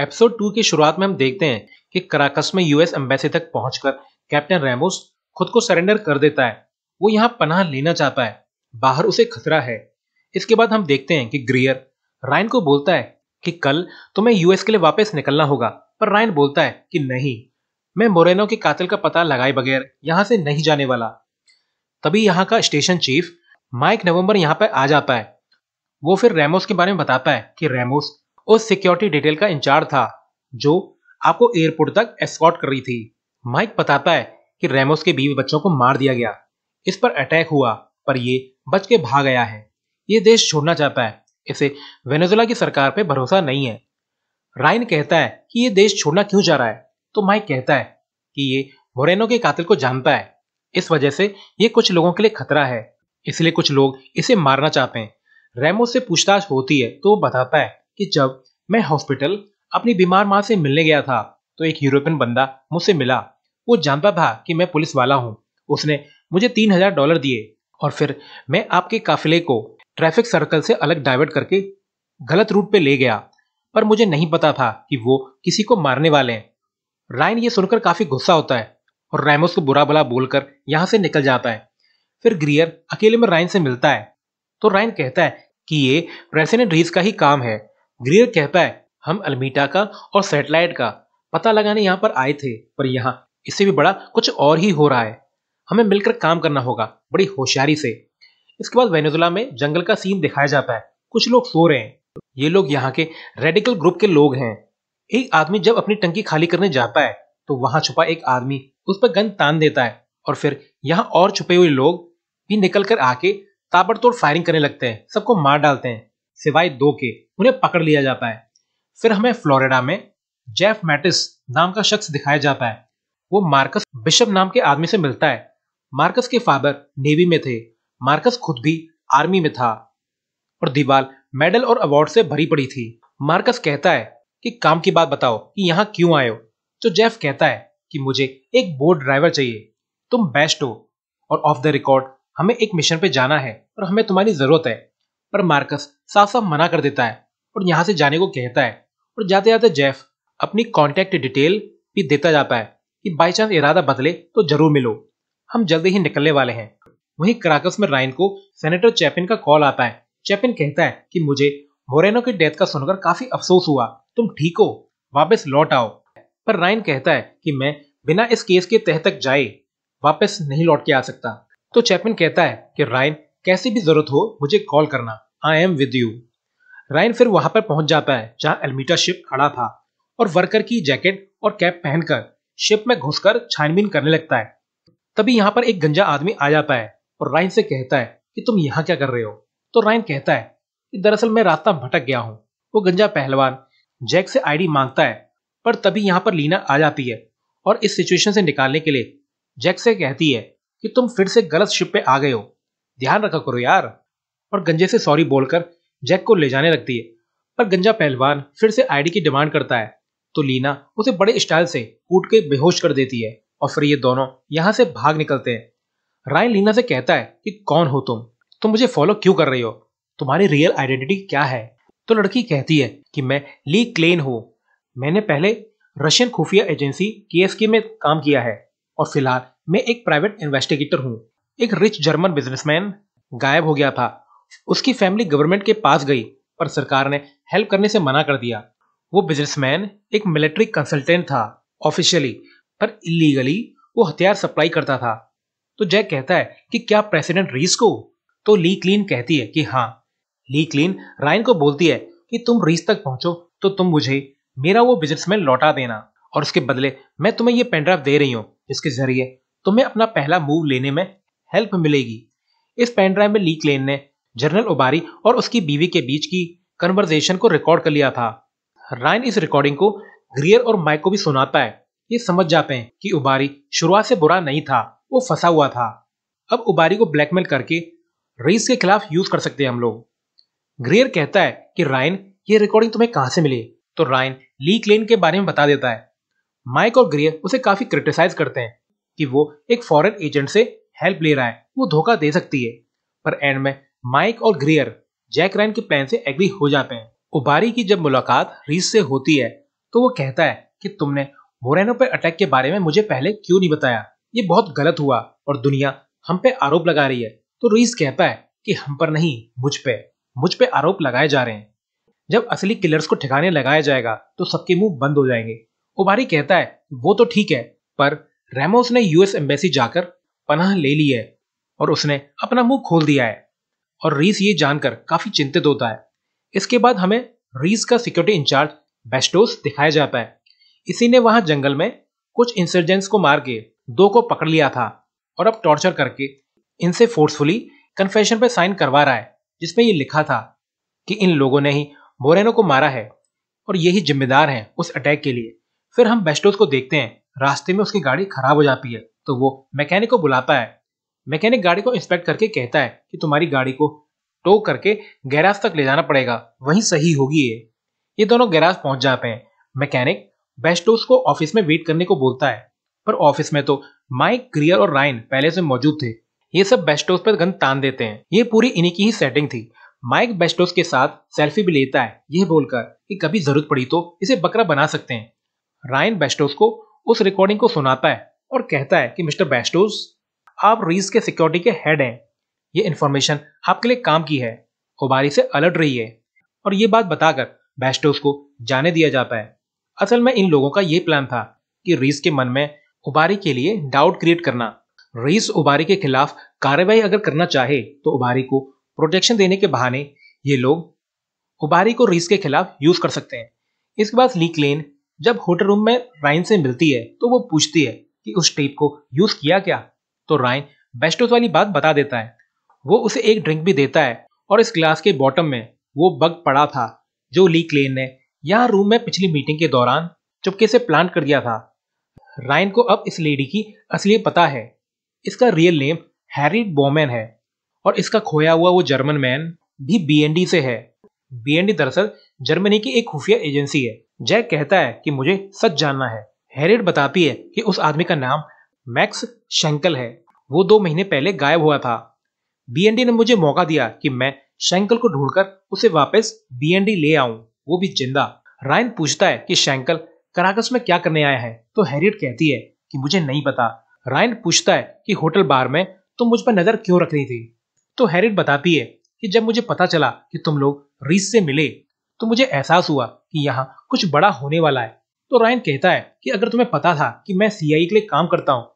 episode to की शुरुआत में हम देखते हैं कि कराकस में यूएस एम्बेसी तक पहुंचकर कैप्टन रेमोस खुद को सरेंडर कर देता है वो यहाँ पनाह लेना चाहता है बाहर उसे खतरा है इसके बाद हम देखते हैं कि ग्रियर रायन को बोलता है कि कल तुम्हें यूएस के लिए वापस निकलना होगा पर रायन बोलता है कि नहीं मैं मोरेनो के कातिल का पता लगाए बगैर यहाँ से नहीं जाने वाला तभी यहाँ का स्टेशन चीफ माइक नवंबर यहाँ पर आ जाता है वो फिर रेमोस के बारे में बताता है कि रेमोस उस सिक्योरिटी डिटेल का इंचार्ज था जो आपको एयरपोर्ट तक एस्कॉर्ट कर रही थी माइक बताता है कि रेमोस के बीवी बच्चों को मार दिया गया इस पर अटैक हुआ पर ये बच के भाग गया है ये देश छोड़ना चाहता है इसे वेनेजुला की सरकार पर भरोसा नहीं है राइन कहता है कि ये देश छोड़ना क्यों जा रहा है तो माइक कहता है कि ये मोरेनो के कातिल को जानता है इस वजह से ये कुछ लोगों के लिए खतरा है इसलिए कुछ लोग इसे मारना चाहते हैं रेमोस से पूछताछ होती है तो वो बताता है कि जब मैं हॉस्पिटल अपनी बीमार माँ से मिलने गया था तो एक यूरोपियन बंदा मुझसे मिला वो जानता था कि मैं पुलिस वाला हूँ उसने मुझे तीन हजार डॉलर दिए और फिर मैं आपके काफिले को ट्रैफिक सर्कल से अलग डाइवर्ट करके गलत रूट पे ले गया पर मुझे नहीं पता था कि वो किसी को मारने वाले हैं रायन ये सुनकर काफी गुस्सा होता है और रैमोस को बुरा भला बोलकर यहाँ से निकल जाता है फिर ग्रियर अकेले में रायन से मिलता है तो रायन कहता है कि ये प्रेसिडेंट रीज का ही काम है ग्रियर कहता है हम अल्मीटा का और सैटेलाइट का पता लगाने यहाँ पर आए थे पर यहाँ इससे भी बड़ा कुछ और ही हो रहा है हमें मिलकर काम करना होगा बड़ी होशियारी से इसके बाद वेनेजुला में जंगल का सीन दिखाया जाता है कुछ लोग सो रहे हैं ये लोग यहाँ के रेडिकल ग्रुप के लोग हैं एक आदमी जब अपनी टंकी खाली करने जाता है तो वहां छुपा एक आदमी उस पर गन तान देता है और फिर यहाँ और छुपे हुए लोग भी निकल कर आके ताबड़तोड़ फायरिंग करने लगते हैं सबको मार डालते हैं सिवाय दो के उन्हें पकड़ लिया जाता है फिर हमें फ्लोरिडा में जेफ मैटिस नाम का शख्स दिखाया जाता है वो मार्कस बिशप नाम के आदमी से मिलता है मार्कस के फादर नेवी में थे मार्कस खुद भी आर्मी में था और दीवार मेडल और अवार्ड से भरी पड़ी थी मार्कस कहता है कि काम की बात बताओ कि यहाँ क्यों आए हो तो जेफ कहता है कि मुझे एक बोर्ड ड्राइवर चाहिए तुम बेस्ट हो और ऑफ द रिकॉर्ड हमें एक मिशन पे जाना है और हमें तुम्हारी जरूरत है पर मार्कस साफ साफ मना कर देता है और यहाँ से जाने को कहता है और जाते जाते जेफ अपनी कॉन्टेक्ट डिटेल भी देता जाता है कि बाई चांस इरादा बदले तो जरूर मिलो हम जल्दी ही निकलने वाले हैं वहीं क्राकस में राइन को सेनेटर चैपिन का कॉल आता है चैपिन कहता है कि मुझे मोरेनो की डेथ का सुनकर काफी अफसोस हुआ तुम ठीक हो वापस लौट आओ पर राइन कहता है कि मैं बिना इस केस के तह तक जाए वापस नहीं लौट के आ सकता तो चैपिन कहता है कि राइन कैसी भी जरूरत हो मुझे कॉल करना I am with you Ryan फिर वहां पर पहुंच जाता है जहां एलमीटा शिप खड़ा था और वर्कर की जैकेट और कैप पहनकर शिप में घुसकर छानबीन करने लगता है तभी यहाँ पर एक गंजा आदमी आ जाता है और राइन से कहता है कि तुम यहाँ क्या कर रहे हो तो राइन कहता है कि दरअसल मैं रास्ता भटक गया हूँ वो गंजा पहलवान जैक से आईडी मांगता है पर तभी यहाँ पर लीना आ जाती है और इस सिचुएशन से निकालने के लिए जैक से कहती है कि तुम फिर से गलत शिप पे आ गए हो ध्यान रखा करो यार और गंजे से सॉरी बोलकर जैक को ले जाने लगती है पर गंजा पहलवान फिर से आईडी की डिमांड करता है तो लीना उसे बड़े स्टाइल से कूट के बेहोश कर देती है और फिर ये दोनों यहाँ से भाग निकलते हैं राय लीना से कहता है कि कौन हो तुम तुम मुझे फॉलो क्यों कर रही हो तुम्हारी रियल आइडेंटिटी क्या है तो लड़की कहती है कि मैं ली क्लेन हूँ मैंने पहले रशियन खुफिया एजेंसी के में काम किया है और फिलहाल मैं एक प्राइवेट इन्वेस्टिगेटर हूँ एक रिच जर्मन बिजनेसमैन गायब हो गया था उसकी फैमिली गवर्नमेंट के पास गई पर सरकार ने हेल्प करने से मना कर दिया वो बिजनेसमैन एक मिलिट्री कंसल्टेंट था ऑफिशियली पर इलीगली वो हथियार सप्लाई करता था तो जैक कहता है कि क्या प्रेसिडेंट रीस को तो ली क्लीन कहती है कि हाँ ली क्लीन राइन को बोलती है कि तुम रीस तक पहुंचो तो तुम मुझे मेरा वो बिजनेसमैन लौटा देना और उसके बदले मैं तुम्हें ये पेनड्राइव दे रही हूँ जिसके जरिए तुम्हें अपना पहला मूव लेने में हेल्प मिलेगी इस पेनड्राइव में ली क्लीन ने जनरल ओबारी और उसकी बीवी के बीच की कन्वर्जेशन को रिकॉर्ड कर लिया था रायन इस रिकॉर्डिंग को ग्रियर और माइक को भी सुनाता है ये समझ जाते हैं कि उबारी शुरुआत से बुरा नहीं था वो फंसा हुआ था अब उबारी को ब्लैकमेल करके रईस के खिलाफ यूज कर सकते हैं हम लोग ग्रियर कहता है कि रायन ये रिकॉर्डिंग तुम्हें कहाँ से मिली तो रायन ली क्लेन के बारे में बता देता है माइक और ग्रियर उसे काफी क्रिटिसाइज करते हैं कि वो एक फॉरेन एजेंट से हेल्प ले रहा है वो धोखा दे सकती है पर एंड में माइक और ग्रियर जैक रैन के प्लान से एग्री हो जाते हैं उबारी की जब मुलाकात रीस से होती है तो वो कहता है कि तुमने मोरेनो पर अटैक के बारे में मुझे पहले क्यों नहीं बताया ये बहुत गलत हुआ और दुनिया हम पे आरोप लगा रही है तो रीस कहता है कि हम पर नहीं मुझ पे मुझ पे आरोप लगाए जा रहे हैं जब असली किलर्स को ठिकाने लगाया जाएगा तो सबके मुंह बंद हो जाएंगे उबारी कहता है वो तो ठीक है पर रेमोस ने यूएस एम्बेसी जाकर पनाह ले ली है और उसने अपना मुंह खोल दिया है और रीस ये जानकर काफी चिंतित होता है इसके बाद हमें रीस का सिक्योरिटी इंचार्ज बेस्टोस दिखाया जाता है इसी ने वहां जंगल में कुछ इंसर्जेंट्स को मार के दो को पकड़ लिया था और अब टॉर्चर करके इनसे फोर्सफुली कन्फेशन पर साइन करवा रहा है जिसमें ये लिखा था कि इन लोगों ने ही मोरेनो को मारा है और यही जिम्मेदार हैं उस अटैक के लिए फिर हम बेस्टोस को देखते हैं रास्ते में उसकी गाड़ी खराब हो जाती है तो वो मैकेनिक को बुलाता है मैकेनिक गाड़ी को इंस्पेक्ट करके कहता है कि तुम्हारी गाड़ी को टो करके गैराज तक ले जाना पड़ेगा वहीं सही होगी ये ये दोनों गैराज पहुंच जाते हैं मैकेनिक बेस्टोस को ऑफिस में वेट करने को बोलता है पर ऑफिस में तो माइक क्रियर और राइन पहले से मौजूद थे ये सब बेस्टोस पर गंद तान देते हैं ये पूरी इन्हीं की ही सेटिंग थी माइक बेस्टोस के साथ सेल्फी भी लेता है यह बोलकर कि कभी जरूरत पड़ी तो इसे बकरा बना सकते हैं रायन बेस्टोस को उस रिकॉर्डिंग को सुनाता है और कहता है कि मिस्टर बेस्टोस आप रीस के सिक्योरिटी के हेड हैं ये इन्फॉर्मेशन आपके लिए काम की है होबारी से अलर्ट रही है और ये बात बताकर बेस्टोस को जाने दिया जाता है असल में इन लोगों का ये प्लान था कि रीस के मन में उबारी के लिए डाउट क्रिएट करना रीस उबारी के खिलाफ कार्रवाई अगर करना चाहे तो उबारी को प्रोटेक्शन देने के बहाने ये लोग उबारी को रीस के खिलाफ यूज कर सकते हैं इसके बाद लीक लेन जब होटल रूम में राइन से मिलती है तो वो पूछती है कि उस टेप को यूज किया क्या तो राय बेस्टोस वाली बात बता देता है वो उसे एक ड्रिंक भी देता है और इस ग्लास के बॉटम में वो बग पड़ा था जो ली क्लेन ने यहाँ रूम में पिछली मीटिंग के दौरान चुपके से प्लांट कर दिया था रायन को अब इस लेडी की असली पता है इसका रियल नेम हैरी बोमैन है और इसका खोया हुआ वो जर्मन मैन भी बीएनडी से है बीएनडी दरअसल जर्मनी की एक खुफिया एजेंसी है जैक कहता है कि मुझे सच जानना है हैरिड बताती है कि उस आदमी का नाम मैक्स शंकल है वो दो महीने पहले गायब हुआ था बीएनडी ने मुझे मौका दिया कि मैं शंकल को ढूंढकर उसे वापस बीएनडी ले आऊं वो भी जिंदा रायन पूछता है कि शंकल कराकस में क्या करने आया है तो हैरियट कहती है कि मुझे नहीं पता रायन पूछता है कि होटल बार में तुम मुझ पर नजर क्यों रख रही थी तो हैरियट बताती है कि जब मुझे पता चला कि तुम लोग रीस से मिले तो मुझे एहसास हुआ कि यहाँ कुछ बड़ा होने वाला है तो रायन कहता है कि अगर तुम्हें पता था कि मैं सीआई के लिए काम करता हूँ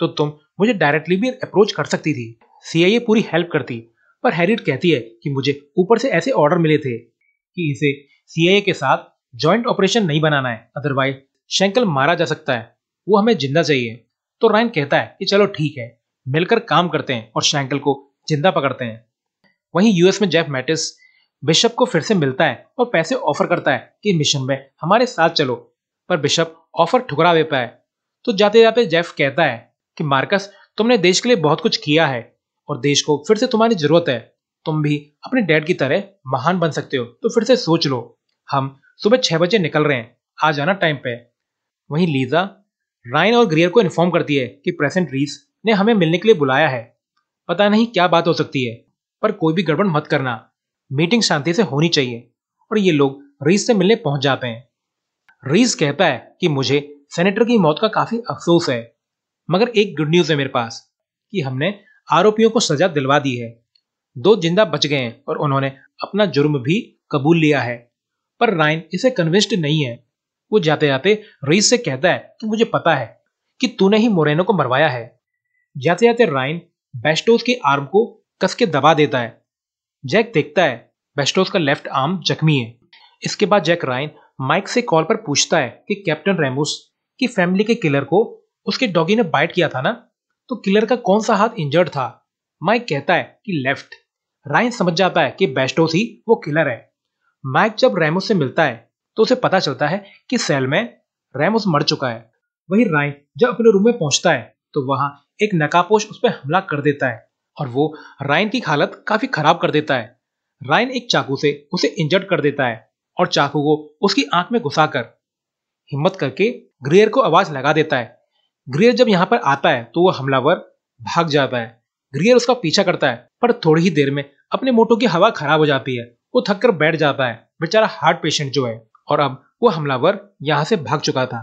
तो तुम मुझे डायरेक्टली भी अप्रोच कर सकती थी सीआईए पूरी हेल्प करती पर हैरिट कहती है कि मुझे ऊपर से ऐसे ऑर्डर मिले थे कि इसे सीआईए के साथ जॉइंट ऑपरेशन नहीं बनाना है अदरवाइज शेंकल मारा जा सकता है वो हमें जिंदा चाहिए तो राइन कहता है कि चलो ठीक है मिलकर काम करते हैं और शैंकल को जिंदा पकड़ते हैं वहीं यूएस में जेफ मैटिस बिशप को फिर से मिलता है और पैसे ऑफर करता है कि मिशन में हमारे साथ चलो पर बिशप ऑफर ठुकरा देता है तो जाते जाते जेफ कहता है कि मार्कस तुमने देश के लिए बहुत कुछ किया है और देश को फिर से तुम्हारी जरूरत है तुम भी अपने डैड की तरह महान बन सकते हो तो फिर से सोच लो हम सुबह छह बजे निकल रहे हैं आ जाना टाइम पे वहीं लीजा राइन और ग्रियर को इन्फॉर्म करती है कि प्रेसेंट रीस ने हमें मिलने के लिए बुलाया है पता नहीं क्या बात हो सकती है पर कोई भी गड़बड़ मत करना मीटिंग शांति से होनी चाहिए और ये लोग रीस से मिलने पहुंच जाते हैं रीस कहता है कि मुझे सेनेटर की मौत का काफी अफसोस है मगर एक गुड न्यूज़ है मेरे पास कि हमने आरोपियों को सजा दिलवा दी है दो जिंदा बच गए हैं और उन्होंने अपना जुर्म भी कबूल लिया है पर राइन इसे कन्विंस्ड नहीं है वो जाते जाते रईस से कहता है कि मुझे पता है कि तूने ही मोरेनो को मरवाया है जाते जाते राइन बेस्टोस के आर्म को कस के दबा देता है जैक देखता है बेस्टोस का लेफ्ट आर्म जख्मी है इसके बाद जैक राइन माइक से कॉल पर पूछता है कि कैप्टन रेमोस की फैमिली के किलर को उसके डॉगी ने बाइट किया था ना तो किलर का कौन सा हाथ इंजर्ड था माइक कहता है कि लेफ्ट राइन समझ जाता है कि बेस्टोस तो ही वो किलर है माइक जब रेमोस से मिलता है तो उसे पता चलता है कि सेल में रेमोस मर चुका है वही राइन जब अपने रूम में पहुंचता है तो वहां एक नकापोश उस पर हमला कर देता है और वो राइन की हालत काफी खराब कर देता है राइन एक चाकू से उसे इंजर्ड कर देता है और चाकू को उसकी आंख में घुसाकर हिम्मत करके ग्रेयर को आवाज लगा देता है ग्रियर जब यहाँ पर आता है तो वह हमलावर भाग जाता है ग्रियर उसका पीछा करता है पर थोड़ी ही देर में अपने मोटो की हवा खराब हो जाती है वो थक कर बैठ जाता है बेचारा हार्ट पेशेंट जो है और अब वो हमलावर यहाँ से भाग चुका था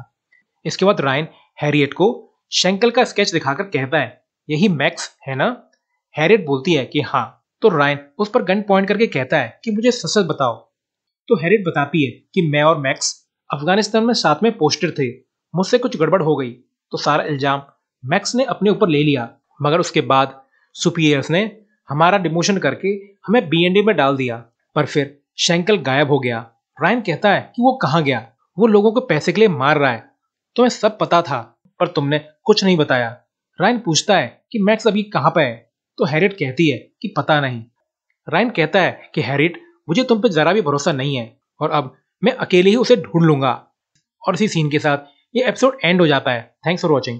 इसके बाद रायन हैरियट को शंकल का स्केच दिखाकर कहता है यही मैक्स है ना हैरियट बोलती है कि हाँ तो रायन उस पर गन पॉइंट करके कहता है कि मुझे सच बताओ तो हैरियट बताती है कि मैं और मैक्स अफगानिस्तान में साथ में पोस्टर थे मुझसे कुछ गड़बड़ हो गई तो सारा इल्जाम मैक्स ने अपने ऊपर ले लिया मगर उसके बाद सुपीरियर्स ने हमारा डिमोशन करके हमें बीएनडी में डाल दिया पर फिर शैंकल गायब हो गया रायन कहता है कि वो कहाँ गया वो लोगों को पैसे के लिए मार रहा है तुम्हें सब पता था पर तुमने कुछ नहीं बताया रायन पूछता है कि मैक्स अभी कहाँ पर है तो हैरिट कहती है कि पता नहीं रायन कहता है कि हैरिट मुझे तुम पर जरा भी भरोसा नहीं है और अब मैं अकेले ही उसे ढूंढ लूंगा और इसी सीन के साथ ये एपिसोड एंड हो जाता है थैंक्स फॉर वॉचिंग